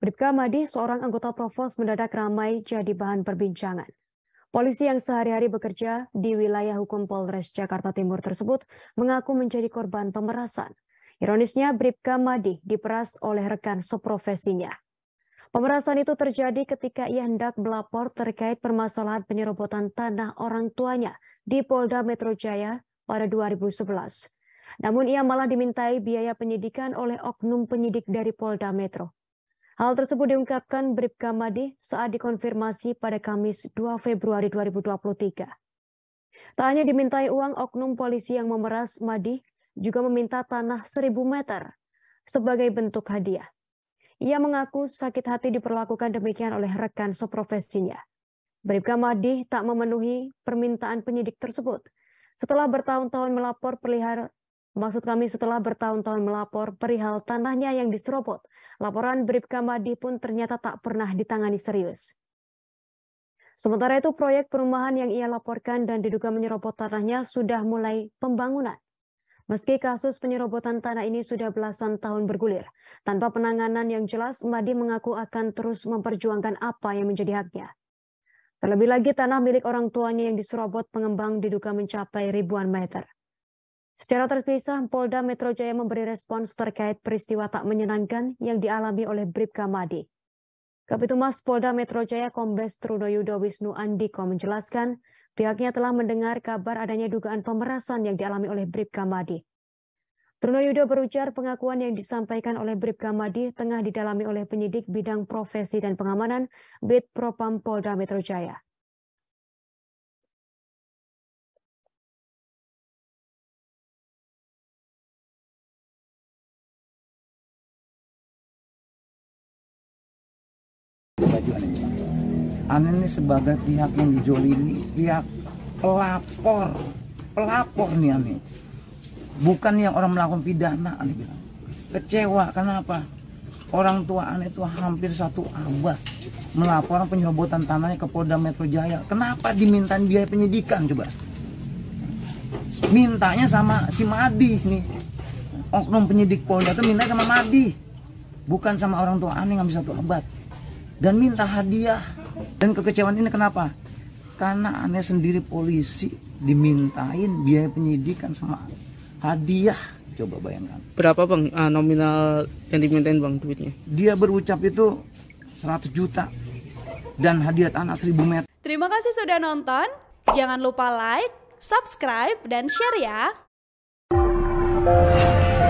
Bribka Madi, seorang anggota Provos mendadak ramai jadi bahan perbincangan. Polisi yang sehari-hari bekerja di wilayah hukum Polres Jakarta Timur tersebut mengaku menjadi korban pemerasan. Ironisnya, Bribka Madi diperas oleh rekan seprofesinya. Pemerasan itu terjadi ketika ia hendak melapor terkait permasalahan penyerobotan tanah orang tuanya di Polda Metro Jaya pada 2011. Namun ia malah dimintai biaya penyidikan oleh oknum penyidik dari Polda Metro. Hal tersebut diungkapkan Bribka Madi saat dikonfirmasi pada Kamis 2 Februari 2023. Tak hanya dimintai uang, oknum polisi yang memeras Madi juga meminta tanah 1000 meter sebagai bentuk hadiah. Ia mengaku sakit hati diperlakukan demikian oleh rekan seprofesinya. Bribka Madi tak memenuhi permintaan penyidik tersebut. Setelah bertahun-tahun melapor Maksud kami setelah bertahun-tahun melapor perihal tanahnya yang diserobot, laporan Bribka Madi pun ternyata tak pernah ditangani serius. Sementara itu proyek perumahan yang ia laporkan dan diduga menyerobot tanahnya sudah mulai pembangunan. Meski kasus penyerobotan tanah ini sudah belasan tahun bergulir, tanpa penanganan yang jelas, Madi mengaku akan terus memperjuangkan apa yang menjadi haknya. Terlebih lagi tanah milik orang tuanya yang diserobot pengembang diduga mencapai ribuan meter. Secara terpisah, Polda Metro Jaya memberi respons terkait peristiwa tak menyenangkan yang dialami oleh Bribka Madi. Kapitumas Polda Metro Jaya Kombes Yudo Wisnu Andiko menjelaskan, pihaknya telah mendengar kabar adanya dugaan pemerasan yang dialami oleh Bribka Madi. Yudo berujar pengakuan yang disampaikan oleh Bribka Madi tengah didalami oleh penyidik bidang profesi dan pengamanan Bid Propam Polda Metro Jaya. pengajuan ini ini sebagai pihak yang dijolimi pihak pelapor pelapor nih Anen bukan yang orang melakukan pidana Anen bilang kecewa kenapa orang tua Anen itu hampir satu abad melaporkan penyobotan tanahnya ke Polda Metro Jaya kenapa diminta biaya penyidikan coba mintanya sama si Madi nih oknum penyidik Polda itu minta sama Madi bukan sama orang tua aneh bisa satu abad dan minta hadiah. Dan kekecewaan ini kenapa? Karena aneh sendiri polisi dimintain biaya penyidikan sama hadiah. Coba bayangkan. Berapa bang uh, nominal yang dimintain bang duitnya? Dia berucap itu 100 juta dan hadiah tanah 1000 meter. Terima kasih sudah nonton. Jangan lupa like, subscribe, dan share ya.